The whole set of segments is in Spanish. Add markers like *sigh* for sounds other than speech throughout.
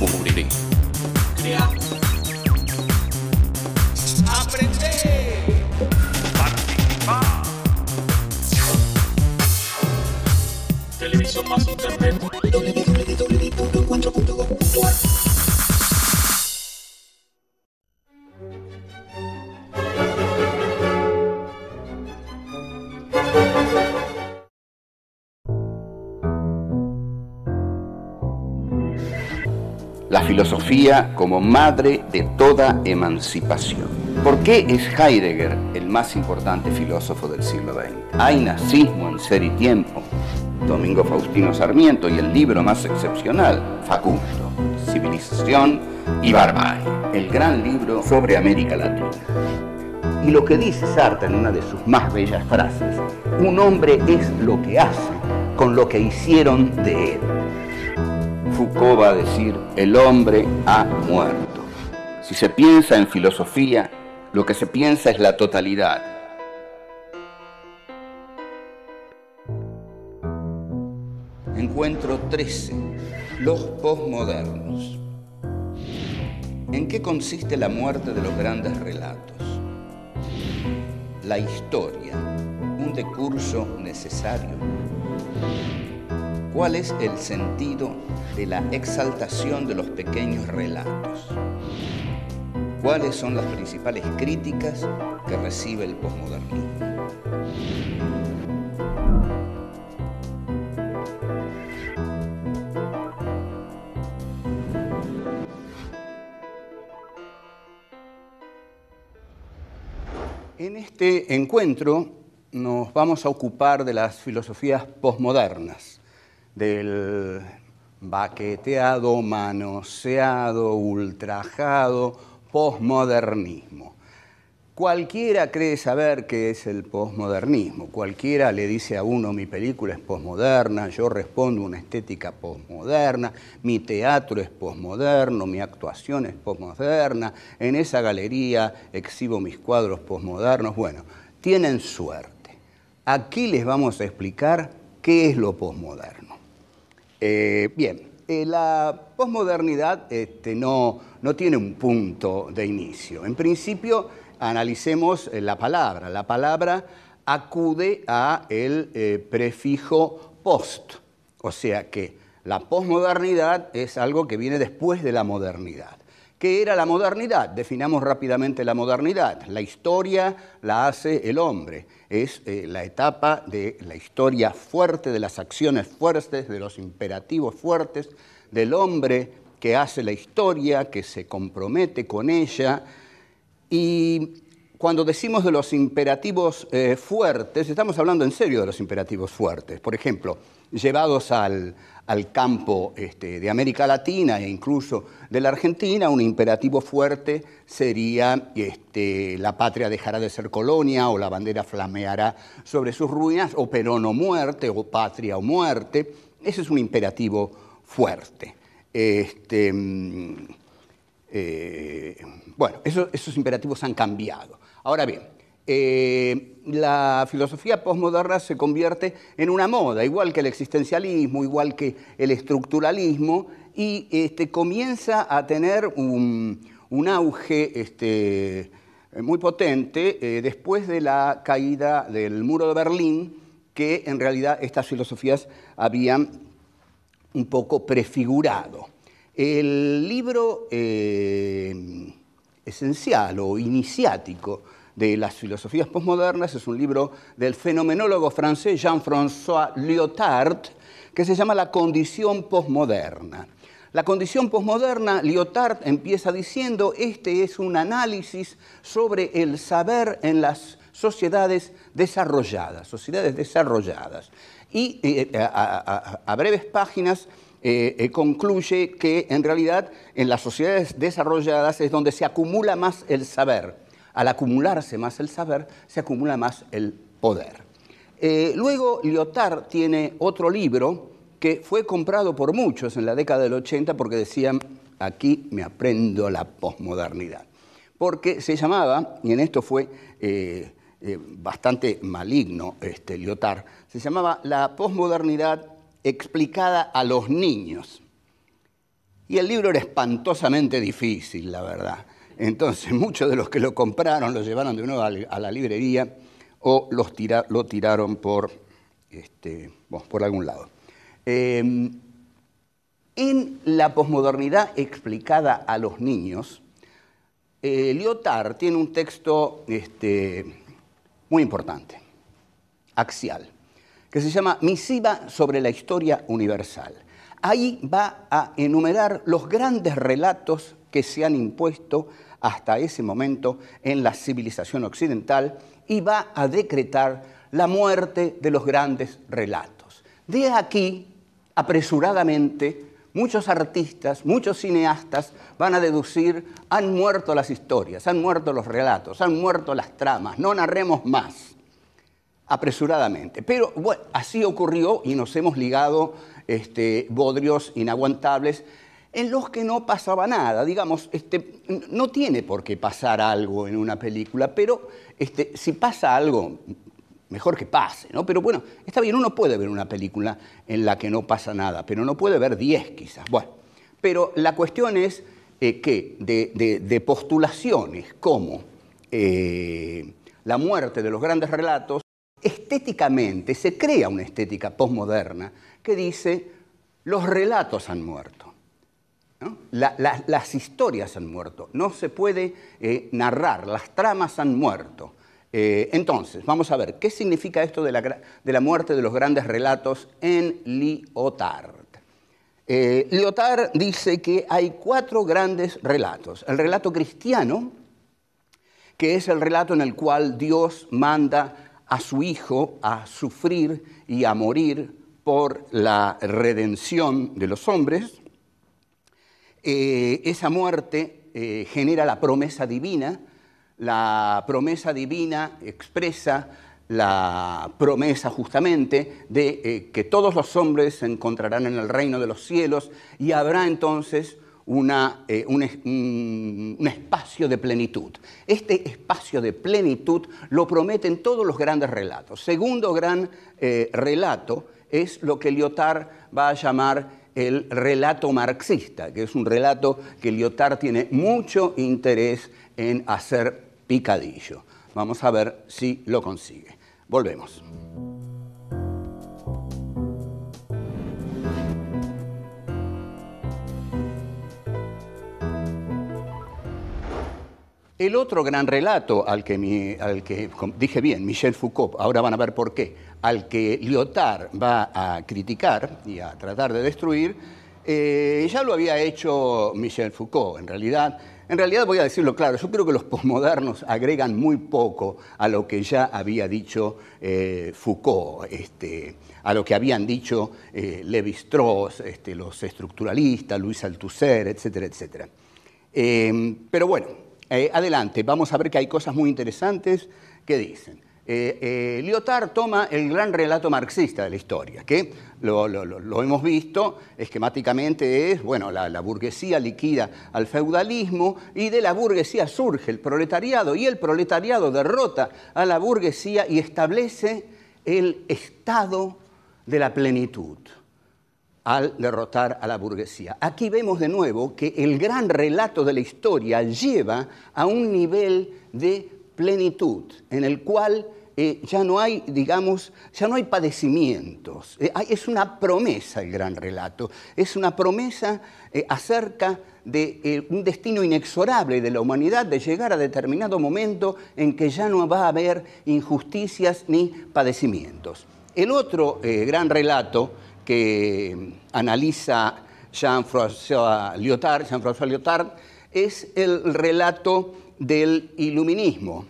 Descubrir. Crea Aprender. Participar. Televisión más internet. filosofía como madre de toda emancipación. ¿Por qué es Heidegger el más importante filósofo del siglo XX? Hay nazismo en ser y tiempo, Domingo Faustino Sarmiento y el libro más excepcional, Facundo, Civilización y Barbarie, el gran libro sobre América Latina. Y lo que dice Sartre en una de sus más bellas frases, un hombre es lo que hace con lo que hicieron de él. Foucault va a decir, el hombre ha muerto. Si se piensa en filosofía, lo que se piensa es la totalidad. Encuentro 13. Los posmodernos. ¿En qué consiste la muerte de los grandes relatos? La historia, un decurso necesario. ¿Cuál es el sentido de la exaltación de los pequeños relatos? ¿Cuáles son las principales críticas que recibe el posmodernismo? En este encuentro nos vamos a ocupar de las filosofías posmodernas del baqueteado, manoseado, ultrajado, posmodernismo. Cualquiera cree saber qué es el posmodernismo, cualquiera le dice a uno mi película es posmoderna, yo respondo una estética posmoderna, mi teatro es posmoderno, mi actuación es posmoderna, en esa galería exhibo mis cuadros posmodernos. Bueno, tienen suerte. Aquí les vamos a explicar qué es lo posmoderno. Eh, bien, eh, la posmodernidad este, no, tiene un punto de inicio. En principio, analicemos eh, la palabra. La palabra acude a el prefijo post, o sea que la posmodernidad es algo que viene después de la modernidad. ¿Qué era la modernidad? Definamos rápidamente la modernidad. La historia la hace el hombre. Es eh, la etapa de la historia fuerte, de las acciones fuertes, de los imperativos fuertes, del hombre que hace la historia, que se compromete con ella. Y cuando decimos de los imperativos eh, fuertes, estamos hablando en serio de los imperativos fuertes. Por ejemplo, llevados al, campo este, de América Latina e incluso de la Argentina, un imperativo fuerte sería este, la patria dejará de ser colonia o la bandera flameará sobre sus ruinas o Perón o muerte o patria o muerte. Ese es un imperativo fuerte. Este, mm, eh, bueno, esos imperativos han cambiado. Ahora bien, eh, la filosofía postmoderna se convierte en una moda, igual que el existencialismo, igual que el estructuralismo, y este, comienza a tener un, auge este, muy potente eh, después de la caída del muro de Berlín, que en realidad estas filosofías habían un poco prefigurado. El libro eh, esencial o iniciático, de las filosofías posmodernas, es un libro del fenomenólogo francés Jean-François Lyotard, que se llama La condición posmoderna. La condición posmoderna, Lyotard empieza diciendo, este es un análisis sobre el saber en las sociedades desarrolladas, sociedades desarrolladas. Y eh, eh, a, breves páginas eh, concluye que en realidad en las sociedades desarrolladas es donde se acumula más el saber al acumularse más el saber, se acumula más el poder. Eh, luego, Lyotard tiene otro libro que fue comprado por muchos en la década del 80 porque decían, aquí me aprendo la posmodernidad. Porque se llamaba, y en esto fue eh, eh, bastante maligno este, Lyotard, se llamaba La posmodernidad explicada a los niños. Y el libro era espantosamente difícil, la verdad. Entonces *laughs* muchos de los que lo compraron lo llevaron de nuevo a la librería o lo tiraron por, este, por algún lado. Em, en la posmodernidad explicada a los niños, eh, Lyotard tiene un texto este, muy importante, axial, que se llama Misiva sobre la historia universal. Ahí va a enumerar los grandes relatos que se han impuesto hasta ese momento en la civilización occidental y va a decretar la muerte de los grandes relatos. De aquí, apresuradamente, muchos artistas, muchos cineastas van a deducir, han muerto las historias, han muerto los relatos, han muerto las tramas, no narremos más, apresuradamente. Pero bueno, así ocurrió y nos hemos ligado este, bodrios inaguantables en los que no pasaba nada. Digamos, este, no tiene por qué pasar algo en una película, pero este, si pasa algo, mejor que pase, ¿no? Pero bueno, está bien, uno puede ver una película en la que no pasa nada, pero no puede ver 10 quizás. Bueno, pero la cuestión es eh, que de, postulaciones como eh, la muerte de los grandes relatos, estéticamente se crea una estética posmoderna que dice los relatos han muerto las historias han muerto, no se puede eh, narrar, las tramas han muerto. Eh, entonces, vamos a ver, ¿qué significa esto de la, muerte de los grandes relatos en Lyotard? Eh, Lyotard dice que hay cuatro grandes relatos. El relato cristiano, que es el relato en el cual Dios manda a su Hijo a sufrir y a morir por la redención de los hombres. Eh, esa muerte eh, genera la promesa divina, la promesa divina expresa la promesa justamente de eh, que todos los hombres se encontrarán en el reino de los cielos y habrá entonces un, espacio de plenitud. Este espacio de plenitud lo prometen todos los grandes relatos. Segundo gran relato es lo que Lyotard va a llamar el relato marxista, que es un relato que Lyotard tiene mucho interés en hacer picadillo. Vamos a ver si lo consigue. Volvemos. El otro gran relato al que, al que dije bien, Michel Foucault, ahora van a ver por qué, al que Lyotard va a criticar y a tratar de destruir, eh, ya lo había hecho Michel Foucault, en realidad. En realidad voy a decirlo claro, yo creo que los posmodernos agregan muy poco a lo que ya había dicho eh, Foucault, este, a lo que habían dicho eh, Levi-Strauss, este, los estructuralistas, Luis Althusser, etcétera, etcétera. Eh, pero bueno, adelante, vamos a ver que hay cosas muy interesantes que dicen. Eh, eh, Lyotard toma el gran relato marxista de la historia, que lo, hemos visto esquemáticamente es, bueno, la, burguesía liquida al feudalismo y de la burguesía surge el proletariado y el proletariado derrota a la burguesía y establece el estado de la plenitud al derrotar a la burguesía. Aquí vemos de nuevo que el gran relato de la historia lleva a un nivel de plenitud en el cual eh, ya no hay, digamos, ya no hay padecimientos. Eh, es una promesa el gran relato, es una promesa eh, acerca de un destino inexorable de la humanidad, de llegar a determinado momento en que ya no va a haber injusticias ni padecimientos. El otro gran relato que analiza Jean-François Lyotard, Lyotard es el relato del iluminismo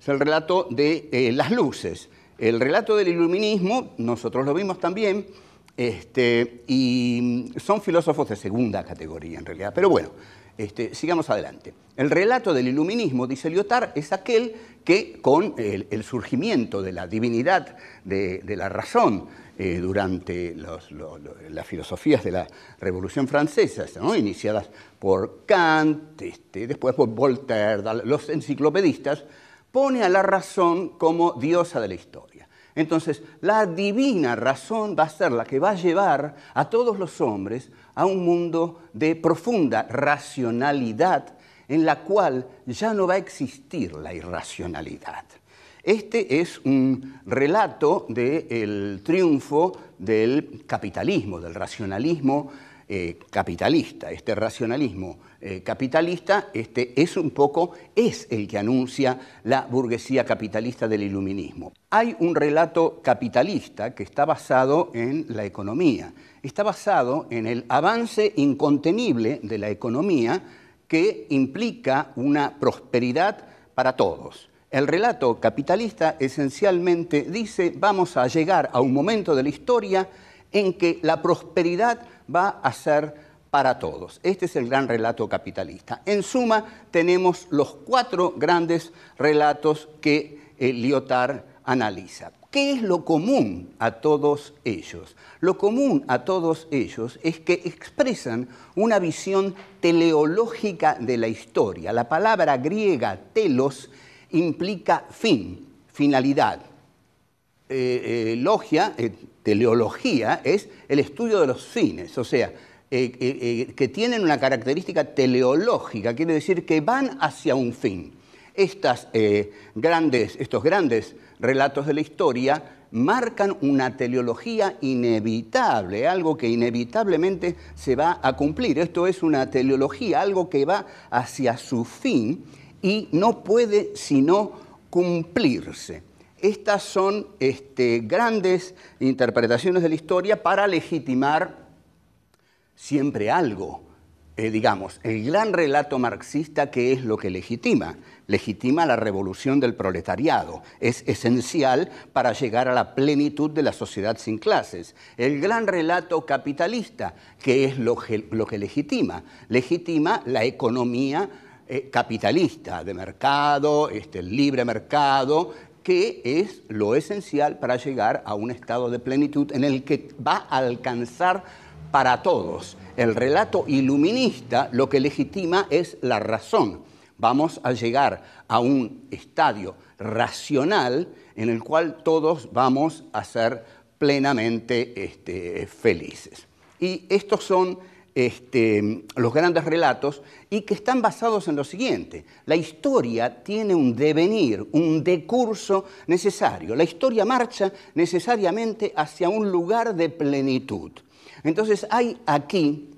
es el relato de eh, las luces. El relato del iluminismo, nosotros lo vimos también, este, y son filósofos de segunda categoría en realidad. Pero bueno, este, sigamos adelante. El relato del iluminismo, dice Lyotard, es aquel que con el, surgimiento de la divinidad de, la razón eh, durante las filosofías de la Revolución Francesa, iniciadas por Kant, este, después por Voltaire, los enciclopedistas, pone a la razón como diosa de la historia. Entonces, la divina razón va a ser la que va a llevar a todos los hombres a un mundo de profunda racionalidad en la cual ya no va a existir la irracionalidad. Este es un relato del triunfo del capitalismo, del racionalismo eh, capitalista, este racionalismo eh, capitalista, este es un poco, es el que anuncia la burguesía capitalista del iluminismo. Hay un relato capitalista que está basado en la economía, está basado en el avance incontenible de la economía que implica una prosperidad para todos. El relato capitalista esencialmente dice vamos a llegar a un momento de la historia en que la prosperidad va a ser para todos. Este es el gran relato capitalista. En suma, tenemos los cuatro grandes relatos que eh, Lyotard analiza. ¿Qué es lo común a todos ellos? Lo común a todos ellos es que expresan una visión teleológica de la historia. La palabra griega telos implica fin, finalidad. Eh, eh, logia, teleología, es el estudio de los fines, o sea, eh, eh, eh, que tienen una característica teleológica, quiere decir que van hacia un fin. Estas, grandes, estos grandes relatos de la historia marcan una teleología inevitable, algo que inevitablemente se va a cumplir. Esto es una teleología, algo que va hacia su fin y no puede sino cumplirse. Estas son este, grandes interpretaciones de la historia para legitimar siempre algo, eh, digamos, el gran relato marxista que es lo que legitima. Legitima la revolución del proletariado. Es esencial para llegar a la plenitud de la sociedad sin clases. El gran relato capitalista que es lo que, lo que legitima. Legitima la economía eh, capitalista de mercado, este, el libre mercado, que es lo esencial para llegar a un estado de plenitud en el que va a alcanzar para todos. El relato iluminista lo que legitima es la razón. Vamos a llegar a un estadio racional en el cual todos vamos a ser plenamente este, felices. Y estos son este, los grandes relatos y que están basados en lo siguiente. La historia tiene un devenir, un decurso necesario. La historia marcha necesariamente hacia un lugar de plenitud. Entonces hay aquí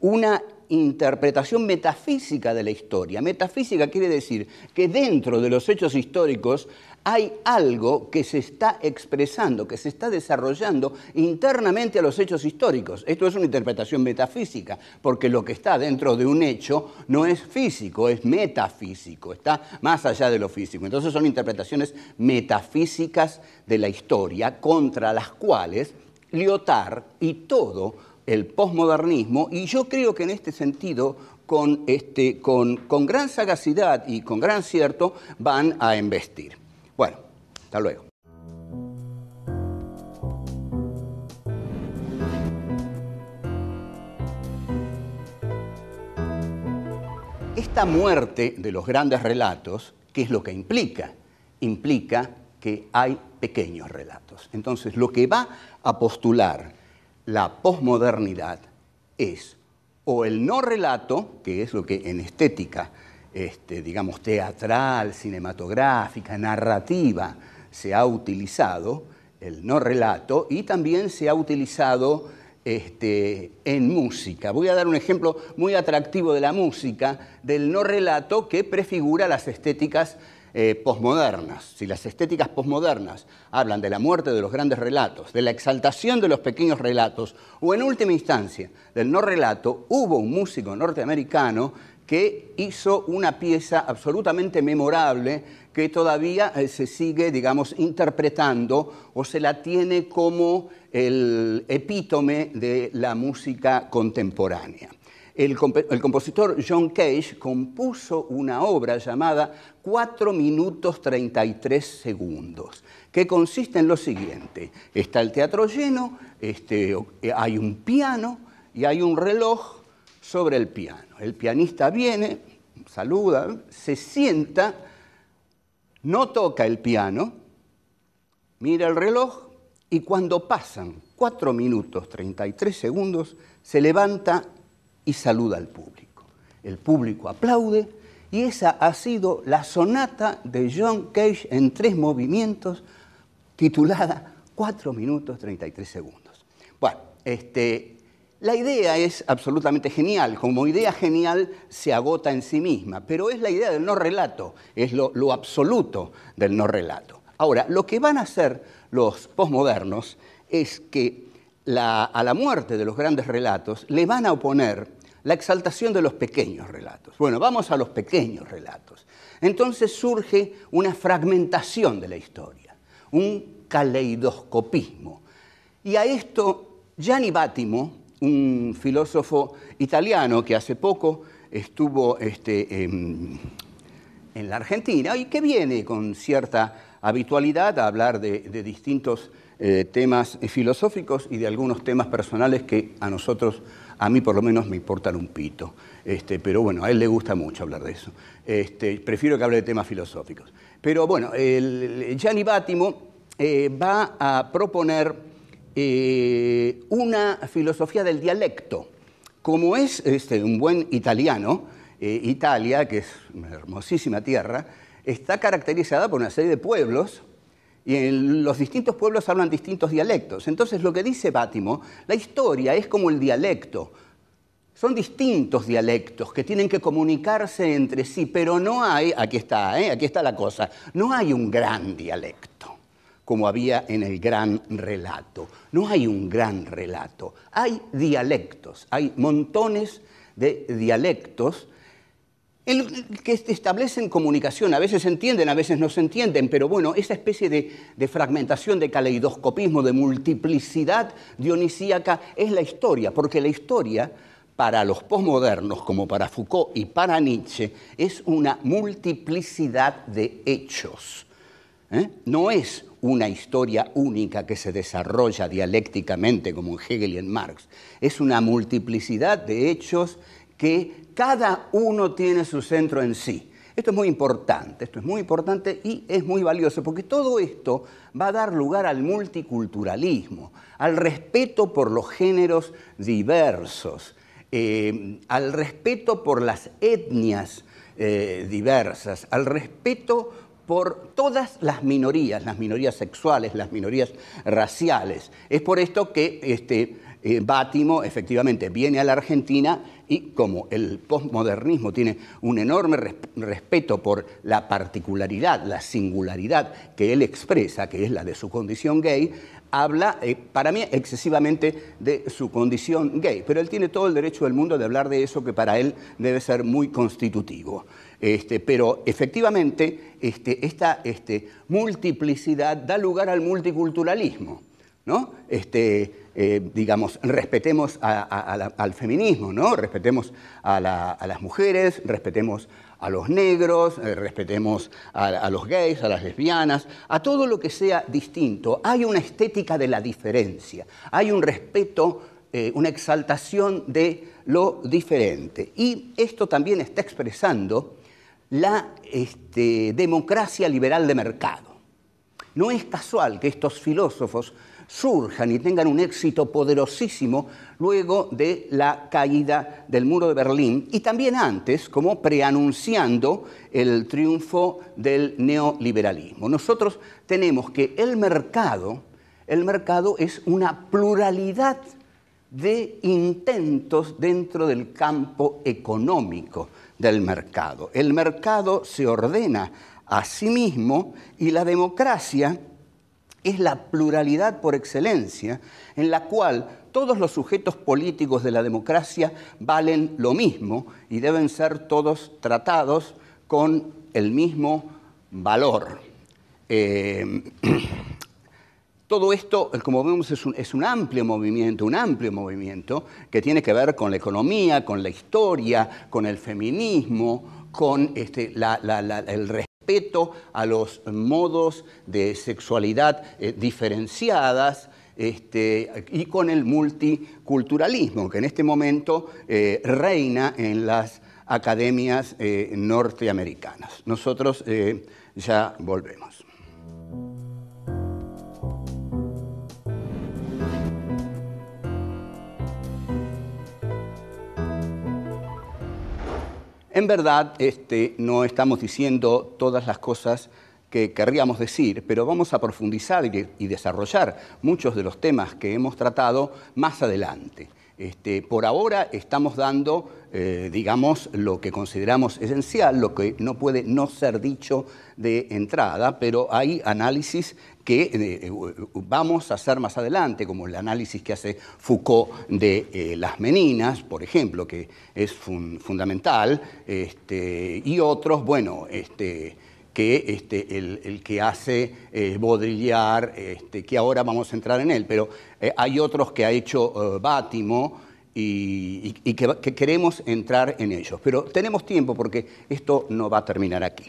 una interpretación metafísica de la historia. Metafísica quiere decir que dentro de los hechos históricos hay algo que se está expresando, que se está desarrollando internamente a los hechos históricos. Esto es una interpretación metafísica, porque lo que está dentro de un hecho no es físico, es metafísico, está más allá de lo físico. Entonces son interpretaciones metafísicas de la historia contra las cuales Lyotard y todo el posmodernismo, y yo creo que en este sentido, con, este, con, con gran sagacidad y con gran cierto, van a investir. Bueno, hasta luego. Esta muerte de los grandes relatos, ¿qué es lo que implica? Implica que hay pequeños relatos. Entonces, lo que va a postular la posmodernidad es o el no relato, que es lo que en estética, este, digamos, teatral, cinematográfica, narrativa, se ha utilizado, el no relato, y también se ha utilizado este, en música. Voy a dar un ejemplo muy atractivo de la música, del no relato que prefigura las estéticas eh, posmodernas, si las estéticas posmodernas hablan de la muerte de los grandes relatos, de la exaltación de los pequeños relatos, o en última instancia del no relato, hubo un músico norteamericano que hizo una pieza absolutamente memorable que todavía eh, se sigue, digamos, interpretando o se la tiene como el epítome de la música contemporánea. El, compositor John Cage compuso una obra llamada 4 minutos 33 segundos, que consiste en lo siguiente. Está el teatro lleno, este, hay un piano y hay un reloj sobre el piano. El pianista viene, saluda, se sienta, no toca el piano, mira el reloj y cuando pasan 4 minutos 33 segundos, se levanta y saluda al público. El público aplaude y esa ha sido la sonata de John Cage en tres movimientos titulada 4 minutos 33 segundos. Bueno, este, la idea es absolutamente genial, como idea genial se agota en sí misma, pero es la idea del no relato, es lo, lo absoluto del no relato. Ahora, lo que van a hacer los posmodernos es que a la muerte de los grandes relatos, le van a oponer la exaltación de los pequeños relatos. Bueno, vamos a los pequeños relatos. Entonces surge una fragmentación de la historia, un caleidoscopismo. Y a esto Gianni Battimo, un filósofo italiano que hace poco estuvo este, em, en, la Argentina y que viene con cierta habitualidad a hablar de distintos eh, temas filosóficos y de algunos temas personales que a nosotros, a mí por lo menos, me importan un pito. Este, pero bueno, a él le gusta mucho hablar de eso. Este, prefiero que hable de temas filosóficos. Pero bueno, Gianni Bátimo eh, va a proponer eh, una filosofía del dialecto. Como es este, un buen italiano, Italia, que es una hermosísima tierra, está caracterizada por una serie de pueblos y en los distintos pueblos hablan distintos dialectos. Entonces, lo que dice Bátimo, la historia es como el dialecto. Son distintos dialectos que tienen que comunicarse entre sí, pero no hay, aquí está, ¿eh? aquí está la cosa, no hay un gran dialecto como había en el gran relato. No hay un gran relato, hay dialectos, hay montones de dialectos el, que establecen comunicación, a veces se entienden, a veces no se entienden, pero bueno, esa especie de, fragmentación, de caleidoscopismo, de multiplicidad dionisíaca es la historia, porque la historia para los posmodernos, como para Foucault y para Nietzsche, es una multiplicidad de hechos. ¿eh? No es una historia única que se desarrolla dialécticamente como en Hegel y en Marx, es una multiplicidad de hechos que cada uno tiene su centro en sí. Esto es muy importante, esto es muy importante y es muy valioso, porque todo esto va a dar lugar al multiculturalismo, al respeto por los géneros diversos, eh, al respeto por las etnias eh, diversas, al respeto por todas las minorías, las minorías sexuales, las minorías raciales. Es por esto que este, eh, Bátimo efectivamente viene a la Argentina y como el postmodernismo tiene un enorme respeto por la particularidad, la singularidad que él expresa, que es la de su condición gay, habla, eh, para mí, excesivamente de su condición gay. Pero él tiene todo el derecho del mundo de hablar de eso que para él debe ser muy constitutivo. Este, pero efectivamente, este, esta este, multiplicidad da lugar al multiculturalismo. Este, eh, digamos, respetemos al feminismo, ¿no? Respetemos a, las mujeres, respetemos a los negros, eh, respetemos a, los gays, a las lesbianas, a todo lo que sea distinto. Hay una estética de la diferencia, hay un respeto, eh, una exaltación de lo diferente. Y esto también está expresando la este, democracia liberal de mercado. No es casual que estos filósofos surjan y tengan un éxito poderosísimo luego de la caída del muro de Berlín y también antes, como preanunciando el triunfo del neoliberalismo. Nosotros tenemos que el mercado, el mercado es una pluralidad de intentos dentro del campo económico del mercado. El mercado se ordena a sí mismo y la democracia es la pluralidad por excelencia, en la cual todos los sujetos políticos de la democracia valen lo mismo y deben ser todos tratados con el mismo valor. Eh, *clears throat* todo esto, como vemos, es un, es un, amplio movimiento, un amplio movimiento que tiene que ver con la economía, con la historia, con el feminismo, con este, el respeto respeto a los modos de sexualidad eh, diferenciadas este, y con el multiculturalismo que en este momento eh, reina en las academias eh, norteamericanas. Nosotros ya volvemos. En verdad, este, no estamos diciendo todas las cosas que querríamos decir, pero vamos a profundizar y, desarrollar muchos de los temas que hemos tratado más adelante. Este, por ahora estamos dando, eh, digamos, lo que consideramos esencial, lo que no puede no ser dicho de entrada, pero hay análisis que eh, eh, vamos a hacer más adelante, como el análisis que hace Foucault de eh, las meninas, por ejemplo, que es fundamental, este, y otros, bueno, este, que este, el, que hace Baudrillard, que ahora vamos a entrar en él, pero hay otros que ha hecho Bátimo y, que, queremos entrar en ellos. Pero tenemos tiempo porque esto no va a terminar aquí.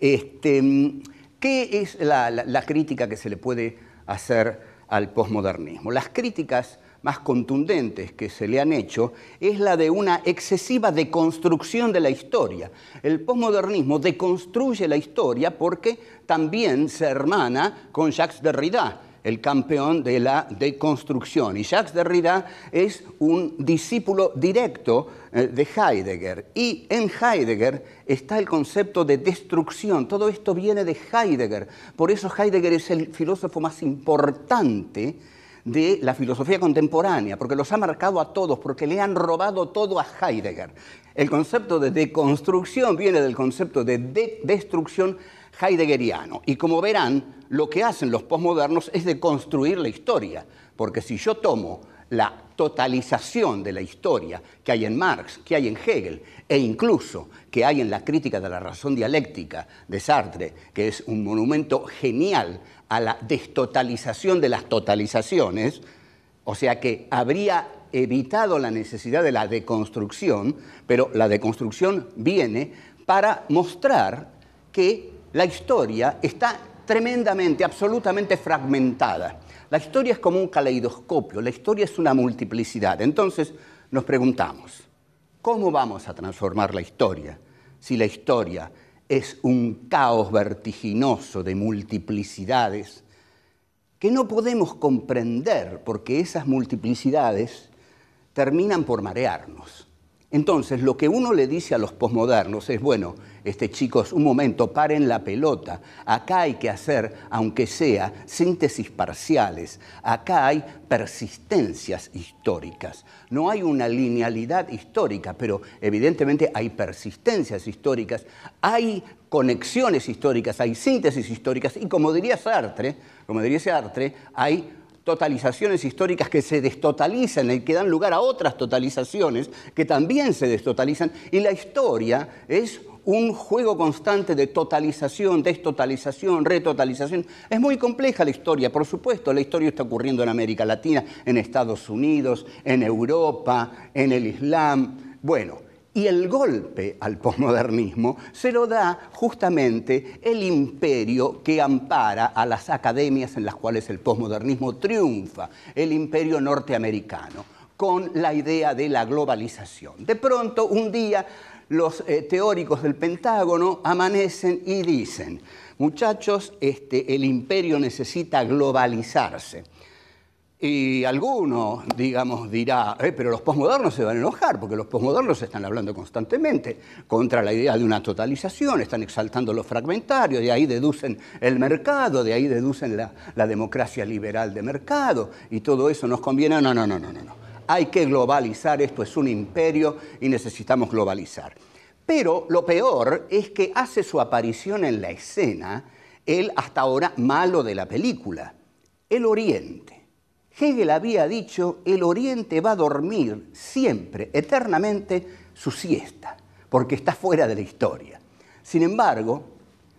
Este, mm, ¿Qué es la, crítica que se le puede hacer al posmodernismo? Las críticas más contundentes que se le han hecho es la de una excesiva deconstrucción de la historia. El posmodernismo deconstruye la historia porque también se hermana con Jacques Derrida el campeón de la deconstrucción. Y Jacques Derrida es un discípulo directo eh, de Heidegger. Y en Heidegger está el concepto de destrucción. Todo esto viene de Heidegger. Por eso Heidegger es el filósofo más importante de la filosofía contemporánea, porque los ha marcado a todos, porque le han robado todo a Heidegger. El concepto de deconstrucción viene del concepto de, de destrucción heideggeriano. Y como verán, lo que hacen los posmodernos es deconstruir la historia, porque si yo tomo la totalización de la historia que hay en Marx, que hay en Hegel e incluso que hay en la crítica de la razón dialéctica de Sartre, que es un monumento genial a la destotalización de las totalizaciones, o sea que habría evitado la necesidad de la deconstrucción, pero la deconstrucción viene para mostrar que la historia está tremendamente, absolutamente fragmentada. La historia es como un caleidoscopio, la historia es una multiplicidad. Entonces nos preguntamos, ¿cómo vamos a transformar la historia si la historia es un caos vertiginoso de multiplicidades que no podemos comprender porque esas multiplicidades terminan por marearnos? Entonces, lo que uno le dice a los posmodernos es, bueno, este, chicos, un momento, paren la pelota. Acá hay que hacer, aunque sea, síntesis parciales. Acá hay persistencias históricas. No hay una linealidad histórica, pero evidentemente hay persistencias históricas, hay conexiones históricas, hay síntesis históricas y como diría Sartre, como diría Sartre, hay totalizaciones históricas que se destotalizan y que dan lugar a otras totalizaciones que también se destotalizan. Y la historia es un juego constante de totalización, destotalización, retotalización. Es muy compleja la historia, por supuesto, la historia está ocurriendo en América Latina, en Estados Unidos, en Europa, en el Islam. Bueno, y el golpe al posmodernismo se lo da justamente el imperio que ampara a las academias en las cuales el posmodernismo triunfa, el imperio norteamericano, con la idea de la globalización. De pronto, un día, los eh, teóricos del Pentágono amanecen y dicen, muchachos, este, el imperio necesita globalizarse y alguno, digamos, dirá, eh, pero los posmodernos se van a enojar, porque los posmodernos están hablando constantemente contra la idea de una totalización, están exaltando lo fragmentario, de ahí deducen el mercado, de ahí deducen la democracia liberal de mercado, y todo eso nos conviene. No, no, no, no, no, no. Hay que globalizar, esto es un imperio y necesitamos globalizar. Pero lo peor es que hace su aparición en la escena el hasta ahora malo de la película, el Oriente Hegel había dicho, el Oriente va a dormir siempre, eternamente, su siesta, porque está fuera de la historia. Sin embargo,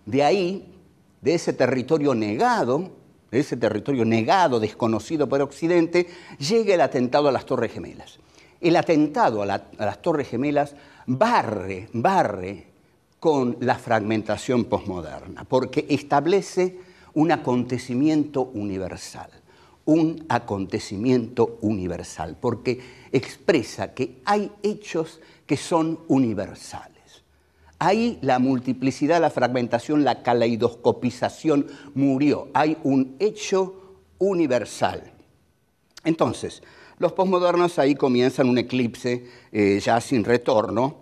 de ahí, de ese territorio negado, de ese territorio negado, desconocido por Occidente, llega el atentado a las Torres Gemelas. El atentado a, las Torres Gemelas barre, barre con la fragmentación posmoderna, porque establece un acontecimiento universal un acontecimiento universal, porque expresa que hay hechos que son universales. Ahí la multiplicidad, la fragmentación, la caleidoscopización murió. Hay un hecho universal. Entonces, los posmodernos ahí comienzan un eclipse eh, ya sin retorno,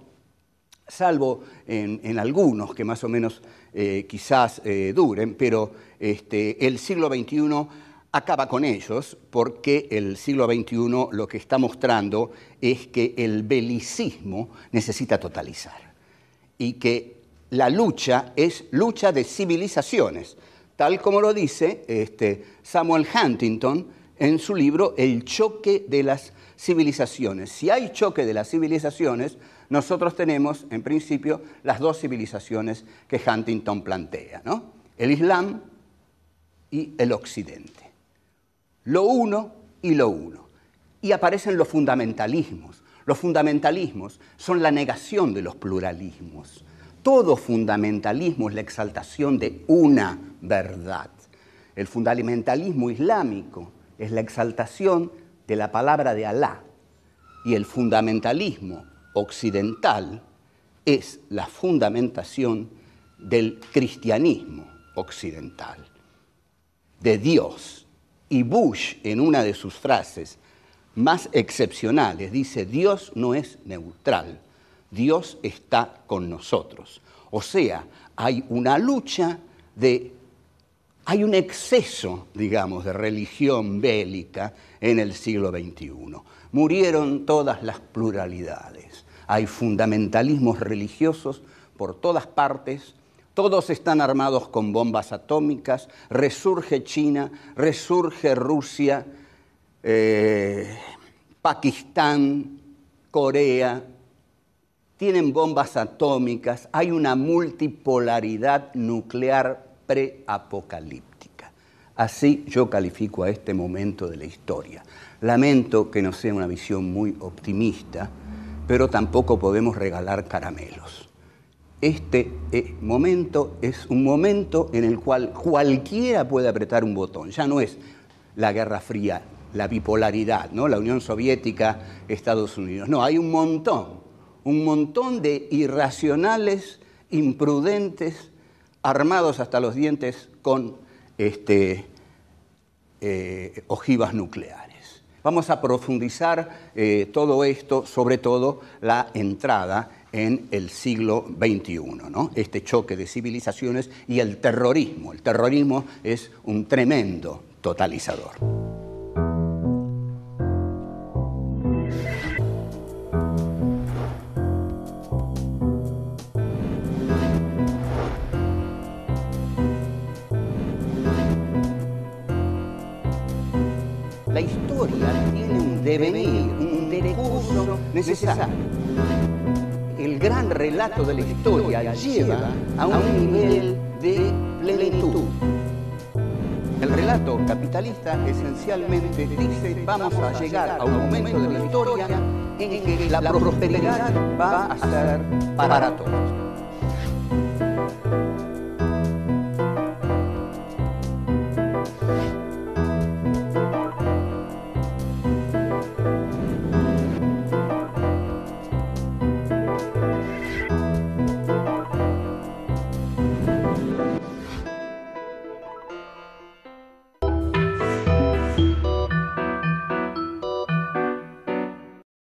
salvo en, algunos que más o menos eh, quizás eh, duren, pero este, el siglo XXI acaba con ellos porque el siglo XXI lo que está mostrando es que el belicismo necesita totalizar y que la lucha es lucha de civilizaciones, tal como lo dice este, Samuel Huntington en su libro El choque de las civilizaciones. Si hay choque de las civilizaciones, nosotros tenemos en principio las dos civilizaciones que Huntington plantea, ¿no? el Islam y el Occidente lo uno y lo uno. Y aparecen los fundamentalismos. Los fundamentalismos son la negación de los pluralismos. Todo fundamentalismo es la exaltación de una verdad. El fundamentalismo islámico es la exaltación de la palabra de Alá. Y el fundamentalismo occidental es la fundamentación del cristianismo occidental, de Dios y Bush, en una de sus frases más excepcionales, dice, Dios no es neutral, Dios está con nosotros. O sea, hay una lucha de... Hay un exceso, digamos, de religión bélica en el siglo XXI. Murieron todas las pluralidades. Hay fundamentalismos religiosos por todas partes todos están armados con bombas atómicas, resurge China, resurge Rusia, eh, Pakistán, Corea, tienen bombas atómicas, hay una multipolaridad nuclear preapocalíptica. Así yo califico a este momento de la historia. Lamento que no sea una visión muy optimista, pero tampoco podemos regalar caramelos este eh, momento es un momento en el cual cualquiera puede apretar un botón. Ya no es la Guerra Fría, la bipolaridad, la Unión Soviética, Estados Unidos. No, hay un montón, un montón de irracionales, imprudentes, armados hasta los dientes con este, eh, ojivas nucleares. Vamos a profundizar eh, todo esto, sobre todo la entrada en el siglo XXI, este choque de civilizaciones y el terrorismo. El terrorismo es un tremendo totalizador. La historia tiene un devenir, un recurso necesario gran relato de la historia lleva a un nivel de plenitud. El relato capitalista esencialmente dice vamos a llegar a un momento de la historia en que la prosperidad va a ser para todos.